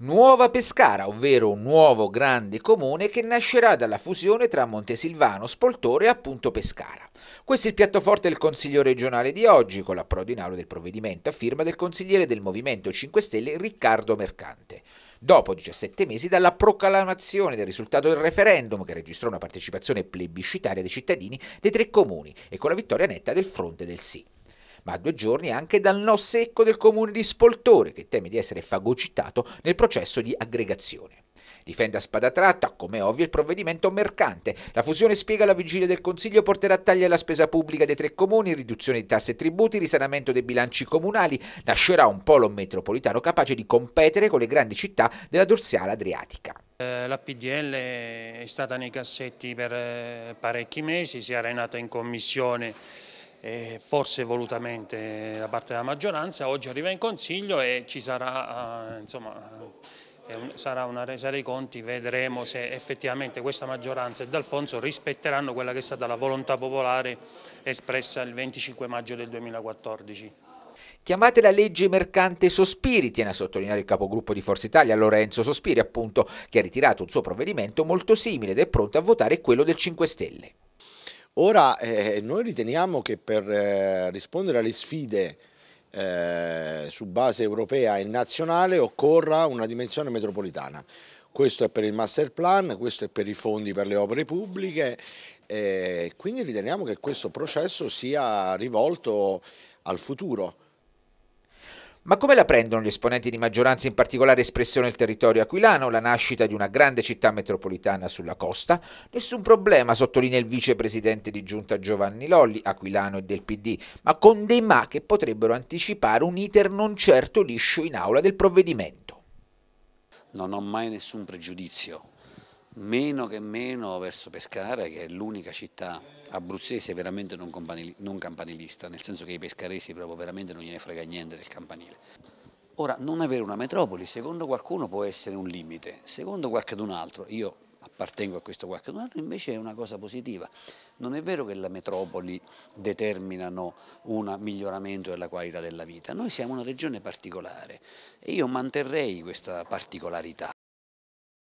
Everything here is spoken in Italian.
Nuova Pescara, ovvero un nuovo grande comune che nascerà dalla fusione tra Montesilvano, Spoltore e appunto Pescara. Questo è il piatto forte del Consiglio regionale di oggi, con l'approdo in aula del provvedimento a firma del consigliere del Movimento 5 Stelle Riccardo Mercante. Dopo 17 mesi dalla proclamazione del risultato del referendum, che registrò una partecipazione plebiscitaria dei cittadini dei tre comuni e con la vittoria netta del fronte del sì ma a due giorni anche dal no secco del comune di Spoltore, che teme di essere fagocitato nel processo di aggregazione. Difende a spada tratta, come ovvio, il provvedimento mercante. La fusione spiega alla vigilia del Consiglio porterà tagli alla spesa pubblica dei tre comuni, riduzione di tasse e tributi, risanamento dei bilanci comunali. Nascerà un polo metropolitano capace di competere con le grandi città della dorsale adriatica. Eh, la PDL è stata nei cassetti per eh, parecchi mesi, si è arenata in commissione forse volutamente da parte della maggioranza, oggi arriva in Consiglio e ci sarà, eh, insomma, eh, sarà una resa dei conti, vedremo se effettivamente questa maggioranza e D'Alfonso rispetteranno quella che è stata la volontà popolare espressa il 25 maggio del 2014. Chiamate la legge mercante Sospiri, tiene a sottolineare il capogruppo di Forza Italia Lorenzo Sospiri, appunto, che ha ritirato un suo provvedimento molto simile ed è pronto a votare quello del 5 Stelle. Ora eh, noi riteniamo che per eh, rispondere alle sfide eh, su base europea e nazionale occorra una dimensione metropolitana. Questo è per il master plan, questo è per i fondi per le opere pubbliche, eh, quindi riteniamo che questo processo sia rivolto al futuro ma come la prendono gli esponenti di maggioranza, in particolare espressione del territorio aquilano, la nascita di una grande città metropolitana sulla costa? Nessun problema, sottolinea il vicepresidente di giunta Giovanni Lolli, aquilano e del PD, ma con dei ma che potrebbero anticipare un iter non certo liscio in aula del provvedimento. Non ho mai nessun pregiudizio meno che meno verso Pescara che è l'unica città abruzzese veramente non, non campanilista, nel senso che i pescaresi proprio veramente non gliene frega niente del campanile. Ora, non avere una metropoli, secondo qualcuno può essere un limite, secondo qualcun altro, io appartengo a questo qualcun altro, invece è una cosa positiva. Non è vero che le metropoli determinano un miglioramento della qualità della vita, noi siamo una regione particolare e io manterrei questa particolarità.